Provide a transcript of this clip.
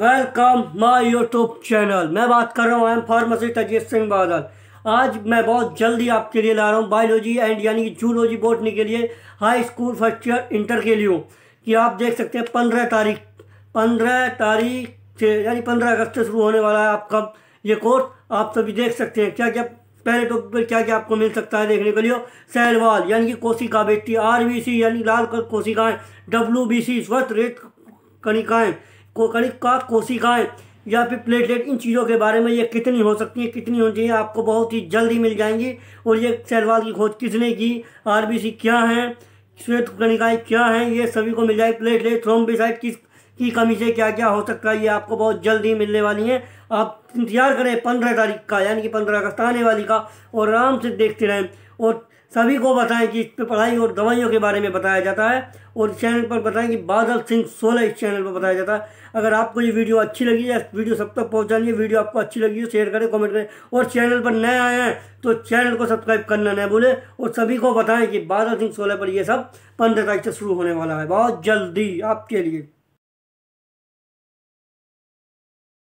welcome my YouTube channel मैं बात कर रहा हूँ एम फार्मेसी तजीत सिंह बादल आज मैं बहुत जल्दी आपके लिए ला रहा हूँ बायोलॉजी एंड यानी कि जूलॉजी बोटनी के लिए high school first year inter के लिए कि आप देख सकते हैं पंद्रह तारीख पंद्रह तारीख से यानी पंद्रह अगस्त से शुरू होने वाला है आपका ये कोर्स आप सभी देख सकते हैं क्या क्या पहले टॉपिक तो पर क्या क्या आपको मिल सकता है देखने के लिए सहलवाल यानी कि कोशिका बेटी आर यानी लाल कोशिकाएँ डब्ल्यू बी सी स्वस्थ रेत कणिकाएँ कोकड़ी का कोशिकाएँ या फिर प्लेटलेट इन चीज़ों के बारे में ये कितनी हो सकती है कितनी होनी चाहिए आपको बहुत ही जल्दी मिल जाएंगी और ये सहलवाल की खोज किसने की आरबीसी क्या है श्वेत कणिकाएँ क्या हैं ये सभी को मिल जाएगी प्लेटलेट थ्रोम्बिसाइड किस की कमी से क्या क्या हो सकता है ये आपको बहुत जल्दी मिलने वाली हैं आप इंतजार करें पंद्रह तारीख का यानी कि पंद्रह अगस्त आने वाली का और आराम से देखते रहें और सभी को बताएं कि इस पर पढ़ाई और दवाइयों के बारे में बताया जाता है और चैनल पर बताएं कि बादल सिंह सोलह इस चैनल पर बताया जाता है अगर आपको ये वीडियो अच्छी लगी है वीडियो सब तक पहुँचानी है वीडियो आपको अच्छी लगी हो शेयर करें कमेंट करें और चैनल पर नए आए हैं तो चैनल को सब्सक्राइब करना न भूलें और सभी को बताएँ कि बादल सिंह सोलह पर यह सब पंद्रह तारीख से शुरू होने वाला है बहुत जल्दी आपके लिए